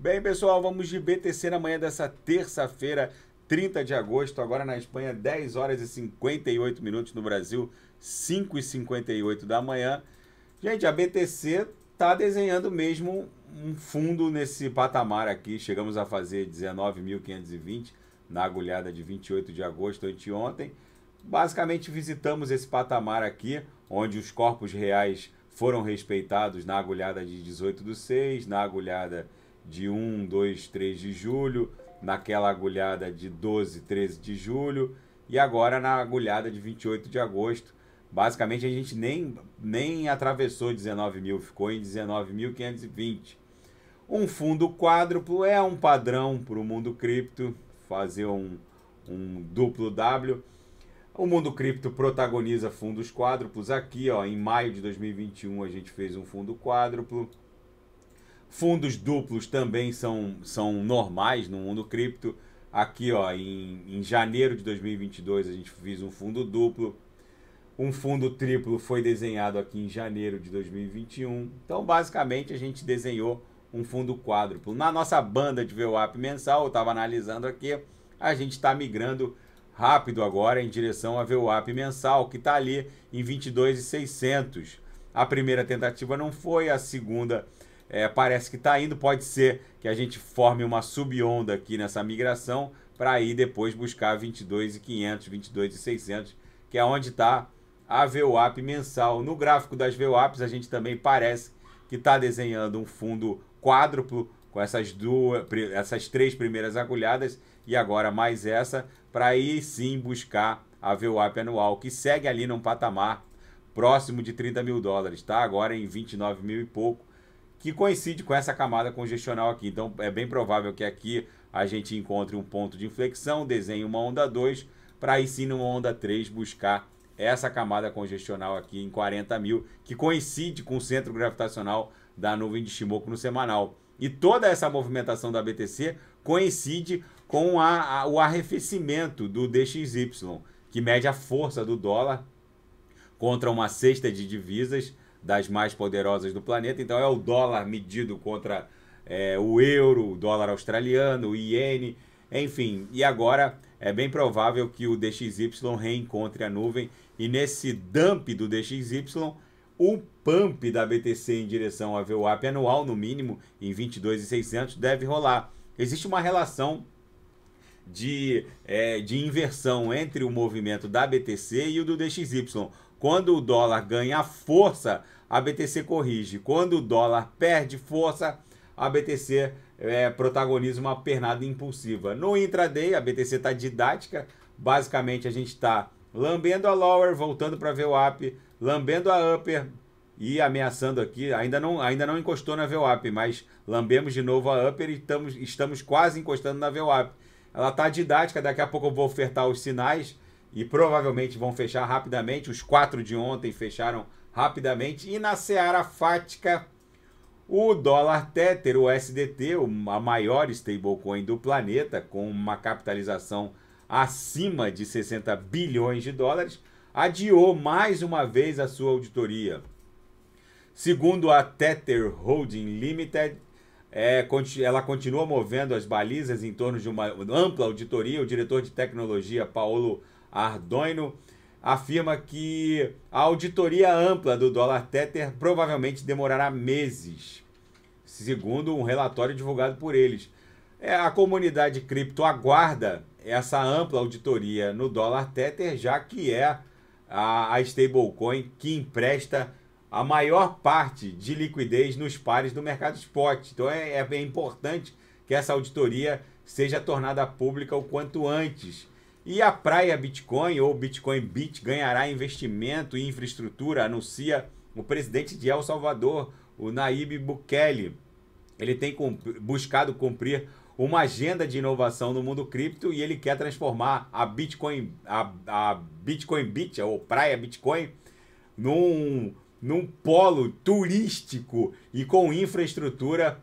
Bem, pessoal, vamos de BTC na manhã dessa terça-feira, 30 de agosto, agora na Espanha, 10 horas e 58 minutos, no Brasil, 5 e 58 da manhã. Gente, a BTC está desenhando mesmo um fundo nesse patamar aqui. Chegamos a fazer 19.520 na agulhada de 28 de agosto, anteontem. Basicamente, visitamos esse patamar aqui, onde os corpos reais foram respeitados na agulhada de 18 do 6, na agulhada de 1, 2, 3 de julho, naquela agulhada de 12, 13 de julho e agora na agulhada de 28 de agosto. Basicamente a gente nem, nem atravessou 19 mil, ficou em 19.520. Um fundo quádruplo é um padrão para o mundo cripto, fazer um, um duplo W. O mundo cripto protagoniza fundos quádruplos aqui, ó, em maio de 2021 a gente fez um fundo quádruplo. Fundos duplos também são, são normais no mundo cripto. Aqui, ó, em, em janeiro de 2022, a gente fez um fundo duplo. Um fundo triplo foi desenhado aqui em janeiro de 2021. Então, basicamente, a gente desenhou um fundo quádruplo. Na nossa banda de VWAP mensal, eu estava analisando aqui, a gente está migrando rápido agora em direção a VWAP mensal, que está ali em 22,600. A primeira tentativa não foi, a segunda é, parece que está indo, pode ser que a gente forme uma subonda aqui nessa migração para aí depois buscar 22,500, 22,600, que é onde está a VWAP mensal. No gráfico das VWAPs, a gente também parece que está desenhando um fundo quádruplo com essas duas, essas três primeiras agulhadas e agora mais essa para aí sim buscar a VWAP anual, que segue ali num patamar próximo de 30 mil dólares, tá? Agora em 29 mil e pouco que coincide com essa camada congestional aqui. Então é bem provável que aqui a gente encontre um ponto de inflexão, desenhe uma onda 2, para aí sim numa onda 3 buscar essa camada congestional aqui em 40 mil, que coincide com o centro gravitacional da nuvem de Shimoku no semanal. E toda essa movimentação da BTC coincide com a, a, o arrefecimento do DXY, que mede a força do dólar contra uma cesta de divisas das mais poderosas do planeta. Então é o dólar medido contra é, o euro, o dólar australiano, o iene, enfim. E agora é bem provável que o DXY reencontre a nuvem e nesse dump do DXY, o pump da BTC em direção a VWAP anual, no mínimo, em 22,600 deve rolar. Existe uma relação de, é, de inversão entre o movimento da BTC e o do DXY. Quando o dólar ganha força, a BTC corrige. Quando o dólar perde força, a BTC é, protagoniza uma pernada impulsiva. No intraday, a BTC está didática. Basicamente, a gente está lambendo a lower, voltando para ver o up, lambendo a upper e ameaçando aqui. Ainda não, ainda não encostou na VWAP, mas lambemos de novo a upper e estamos, estamos quase encostando na VWAP. Ela está didática, daqui a pouco eu vou ofertar os sinais e provavelmente vão fechar rapidamente. Os quatro de ontem fecharam rapidamente. E na Seara Fática, o dólar Tether, o SDT, a maior stablecoin do planeta, com uma capitalização acima de 60 bilhões de dólares, adiou mais uma vez a sua auditoria. Segundo a Tether Holding Limited, é, ela continua movendo as balizas em torno de uma ampla auditoria. O diretor de tecnologia, Paulo Ardoino afirma que a auditoria ampla do dólar Tether provavelmente demorará meses, segundo um relatório divulgado por eles. É, a comunidade cripto aguarda essa ampla auditoria no dólar Tether, já que é a, a stablecoin que empresta a maior parte de liquidez nos pares do mercado spot. Então é, é, é importante que essa auditoria seja tornada pública o quanto antes e a Praia Bitcoin ou Bitcoin Beach ganhará investimento em infraestrutura, anuncia o presidente de El Salvador, o Naíbe Bukele. Ele tem buscado cumprir uma agenda de inovação no mundo cripto e ele quer transformar a Bitcoin, a, a Bitcoin Beach ou Praia Bitcoin num, num polo turístico e com infraestrutura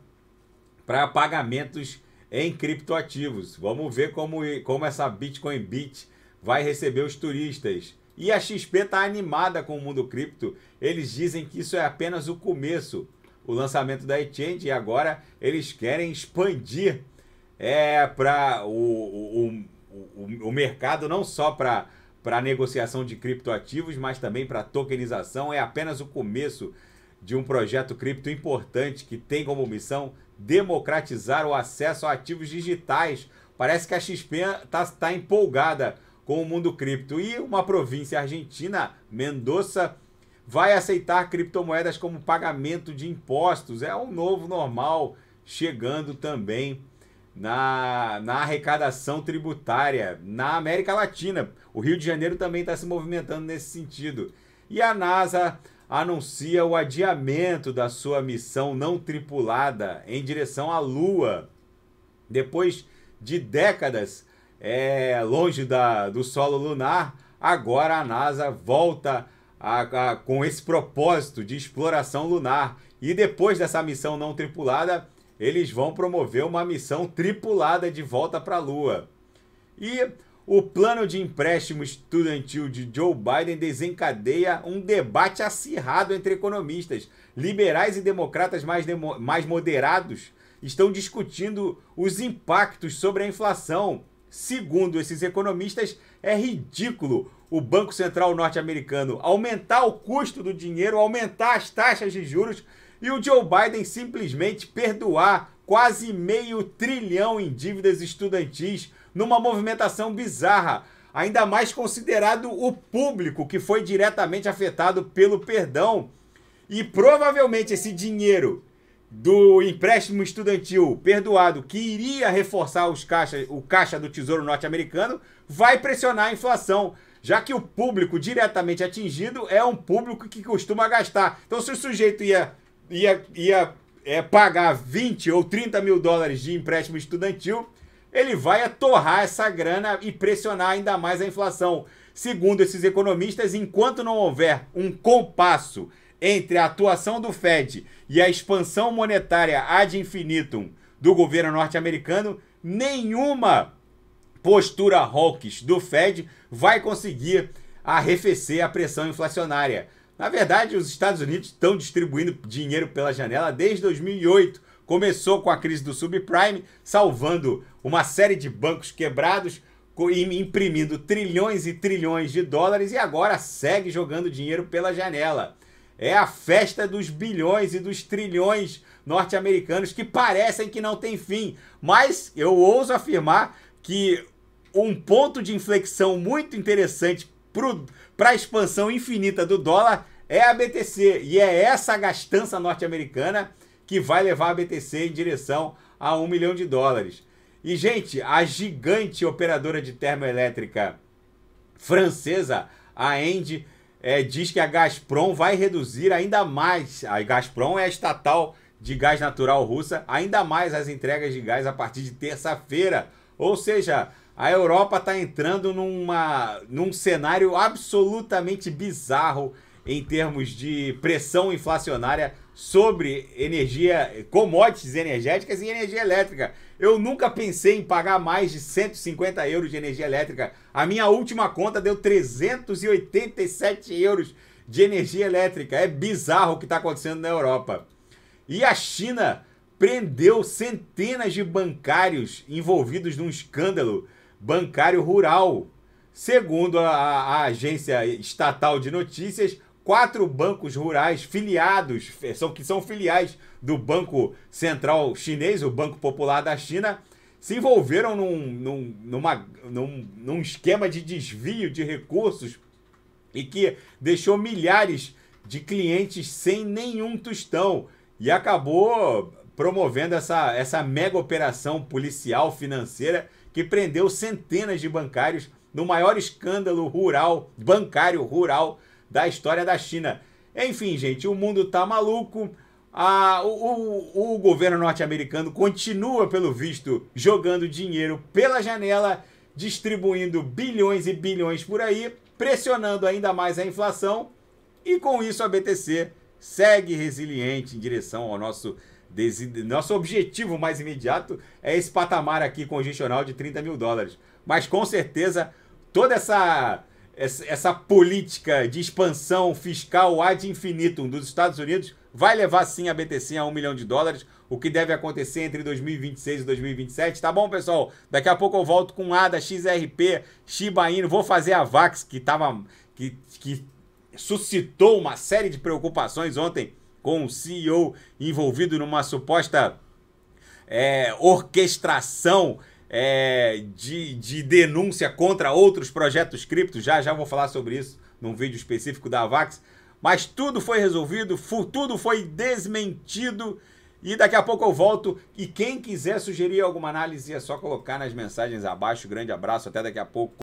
para pagamentos em criptoativos. Vamos ver como, como essa Bitcoin Beach vai receber os turistas. E a XP está animada com o mundo cripto. Eles dizem que isso é apenas o começo, o lançamento da exchange, e agora eles querem expandir é, para o, o, o, o mercado, não só para negociação de criptoativos, mas também para tokenização. É apenas o começo de um projeto cripto importante que tem como missão democratizar o acesso a ativos digitais. Parece que a XP está tá empolgada com o mundo cripto. E uma província argentina, Mendoza, vai aceitar criptomoedas como pagamento de impostos. É um novo normal chegando também na, na arrecadação tributária na América Latina. O Rio de Janeiro também está se movimentando nesse sentido e a NASA anuncia o adiamento da sua missão não tripulada em direção à Lua. Depois de décadas é, longe da, do solo lunar, agora a NASA volta a, a, com esse propósito de exploração lunar. E depois dessa missão não tripulada, eles vão promover uma missão tripulada de volta para a Lua. E o plano de empréstimo estudantil de Joe Biden desencadeia um debate acirrado entre economistas. Liberais e democratas mais, demo mais moderados estão discutindo os impactos sobre a inflação. Segundo esses economistas, é ridículo o Banco Central norte-americano aumentar o custo do dinheiro, aumentar as taxas de juros e o Joe Biden simplesmente perdoar quase meio trilhão em dívidas estudantis numa movimentação bizarra, ainda mais considerado o público que foi diretamente afetado pelo perdão. E provavelmente esse dinheiro do empréstimo estudantil perdoado, que iria reforçar os caixa, o caixa do Tesouro Norte-Americano, vai pressionar a inflação, já que o público diretamente atingido é um público que costuma gastar. Então, se o sujeito ia, ia, ia é, pagar 20 ou 30 mil dólares de empréstimo estudantil, ele vai atorrar essa grana e pressionar ainda mais a inflação. Segundo esses economistas, enquanto não houver um compasso entre a atuação do Fed e a expansão monetária ad infinitum do governo norte-americano, nenhuma postura hawkish do Fed vai conseguir arrefecer a pressão inflacionária. Na verdade, os Estados Unidos estão distribuindo dinheiro pela janela desde 2008. Começou com a crise do subprime, salvando uma série de bancos quebrados imprimindo trilhões e trilhões de dólares e agora segue jogando dinheiro pela janela. É a festa dos bilhões e dos trilhões norte-americanos que parecem que não tem fim, mas eu ouso afirmar que um ponto de inflexão muito interessante para a expansão infinita do dólar é a BTC e é essa gastança norte-americana que vai levar a BTC em direção a um milhão de dólares. E, gente, a gigante operadora de termoelétrica francesa, a ENDE, é, diz que a Gazprom vai reduzir ainda mais. A Gazprom é a estatal de gás natural russa, ainda mais as entregas de gás a partir de terça-feira. Ou seja, a Europa está entrando numa, num cenário absolutamente bizarro em termos de pressão inflacionária sobre energia, commodities energéticas e energia elétrica. Eu nunca pensei em pagar mais de 150 euros de energia elétrica. A minha última conta deu 387 euros de energia elétrica. É bizarro o que está acontecendo na Europa. E a China prendeu centenas de bancários envolvidos num escândalo bancário rural. Segundo a, a agência estatal de notícias, quatro bancos rurais filiados, eh, são, que são filiais do Banco Central Chinês, o Banco Popular da China, se envolveram num, num, numa, num, num esquema de desvio de recursos e que deixou milhares de clientes sem nenhum tostão e acabou promovendo essa, essa mega operação policial financeira que prendeu centenas de bancários no maior escândalo rural, bancário rural da história da China. Enfim, gente, o mundo tá maluco. Ah, o, o, o governo norte-americano continua, pelo visto, jogando dinheiro pela janela, distribuindo bilhões e bilhões por aí, pressionando ainda mais a inflação. E com isso, a BTC segue resiliente em direção ao nosso nosso objetivo mais imediato é esse patamar aqui congestional de 30 mil dólares. Mas com certeza, toda essa essa política de expansão fiscal ad infinitum dos Estados Unidos vai levar sim a BTC a um milhão de dólares, o que deve acontecer entre 2026 e 2027. Tá bom, pessoal? Daqui a pouco eu volto com ADA, XRP, Shiba Inu. Vou fazer a VAX, que, tava, que, que suscitou uma série de preocupações ontem com o CEO envolvido numa suposta é, orquestração é, de, de denúncia contra outros projetos criptos. Já já vou falar sobre isso num vídeo específico da Avax. Mas tudo foi resolvido, tudo foi desmentido. E daqui a pouco eu volto. E quem quiser sugerir alguma análise é só colocar nas mensagens abaixo. Grande abraço, até daqui a pouco.